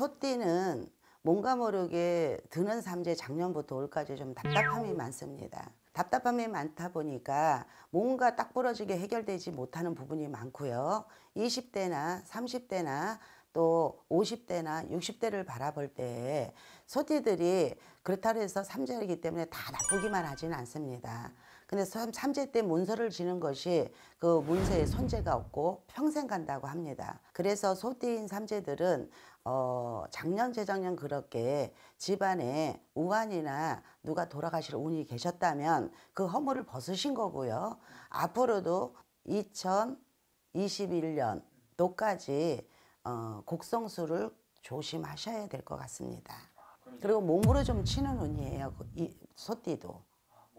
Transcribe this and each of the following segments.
소띠는 뭔가 모르게 드는 삼재 작년부터 올까지 좀 답답함이 많습니다. 답답함이 많다 보니까 뭔가 딱 부러지게 해결되지 못하는 부분이 많고요. 20대나 30대나 또 50대나 60대를 바라볼 때 소띠들이 그렇다고 해서 삼재이기 때문에 다 나쁘기만 하지는 않습니다. 근데 삼재때 문서를 지는 것이 그 문서에 손재가 없고 평생 간다고 합니다. 그래서 소띠인 삼재들은 어, 작년, 재작년 그렇게 집안에 우환이나 누가 돌아가실 운이 계셨다면 그 허물을 벗으신 거고요. 앞으로도 2021년 도까지 어, 곡성수를 조심하셔야 될 것 같습니다. 그리고 몸으로 좀 치는 운이에요. 그 이 소띠도.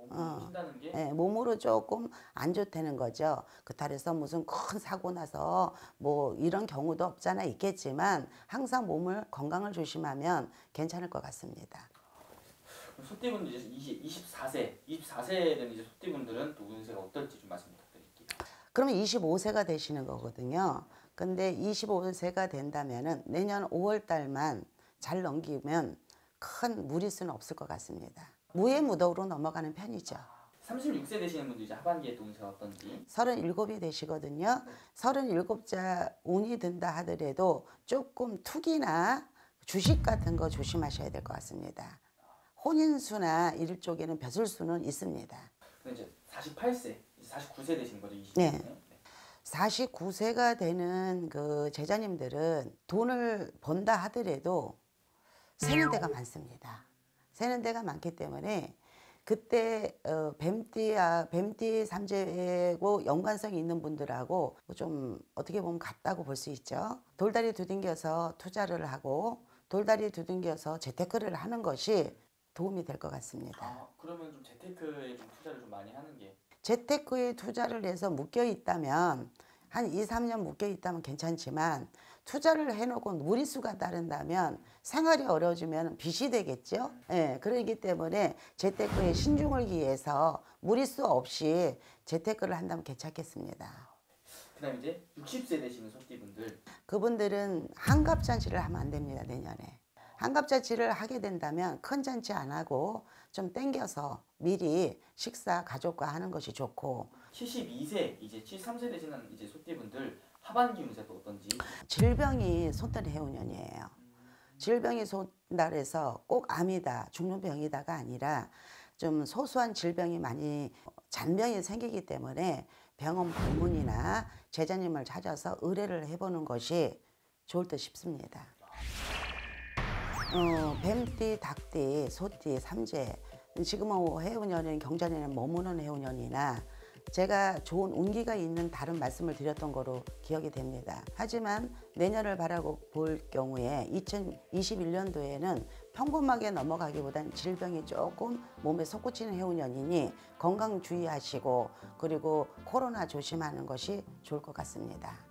어, 네, 몸으로 조금 안 좋다는 거죠. 그탈에서 무슨 큰 사고 나서 뭐 이런 경우도 없잖아 있겠지만 항상 몸을 건강을 조심하면 괜찮을 것 같습니다. 소띠분 이제 20, 24세, 24세에 이제 소띠분들은 운세가 어떨지 좀 말씀 부탁드릴게요. 그러면 25세가 되시는 거거든요. 근데 25세가 된다면은 내년 5월 달만 잘 넘기면 큰 무리수는 없을 것 같습니다. 무예 무도로 넘어가는 편이죠. 36세 되시는 분도 이제 하반기에 동세 어떤지 37이 되시거든요. 37자 운이 든다 하더라도 조금 투기나 주식 같은 거 조심하셔야 될 것 같습니다. 혼인수나 이 쪽에는 벼슬수는 있습니다. 그럼 이제 48세, 49세 되신 거죠? 20세? 네. 네. 49세가 되는 그 제자님들은 돈을 번다 하더라도 세는 데가 많습니다. 세는 데가 많기 때문에 그때 어, 뱀띠야 아, 뱀띠 삼재고 연관성이 있는 분들하고 좀 어떻게 보면 같다고 볼 수 있죠. 돌다리 두둥겨서 투자를 하고 돌다리 두둥겨서 재테크를 하는 것이 도움이 될 것 같습니다. 아, 그러면 좀 재테크에 좀 투자를 좀 많이 하는 게 재테크에 투자를 해서 묶여 있다면 한 2, 3년 묶여 있다면 괜찮지만 투자를 해놓고 무리수가 따른다면 생활이 어려워지면 빚이 되겠죠. 예, 네, 그러기 때문에 재테크에 신중을 기해서 무리수 없이 재테크를 한다면 괜찮겠습니다. 그다음 이제 60세 되시는 소띠분들 그분들은 한갑 잔치를 하면 안 됩니다 내년에 한갑 잔치를 하게 된다면 큰 잔치 안 하고 좀 땡겨서 미리 식사 가족과 하는 것이 좋고 72세 이제 73세 되시는 이제 소띠분들 하반기 운세도 어떤지 질병이 손떨이 해운년이에요 질병이 손날에서 꼭 암이다 죽는 병이다가 아니라 좀 소소한 질병이 많이 잔병이 생기기 때문에 병원 방문이나 제자님을 찾아서 의뢰를 해보는 것이 좋을 듯 싶습니다 어, 뱀띠, 닭띠, 소띠, 삼재 지금은 해운년인 경자년에 머무는 해운년이나 제가 좋은 운기가 있는 다른 말씀을 드렸던 거로 기억이 됩니다. 하지만 내년을 바라고 볼 경우에 2021년도에는 평범하게 넘어가기보단 질병이 조금 몸에 솟구치는 해운년이니 건강 주의하시고 그리고 코로나 조심하는 것이 좋을 것 같습니다.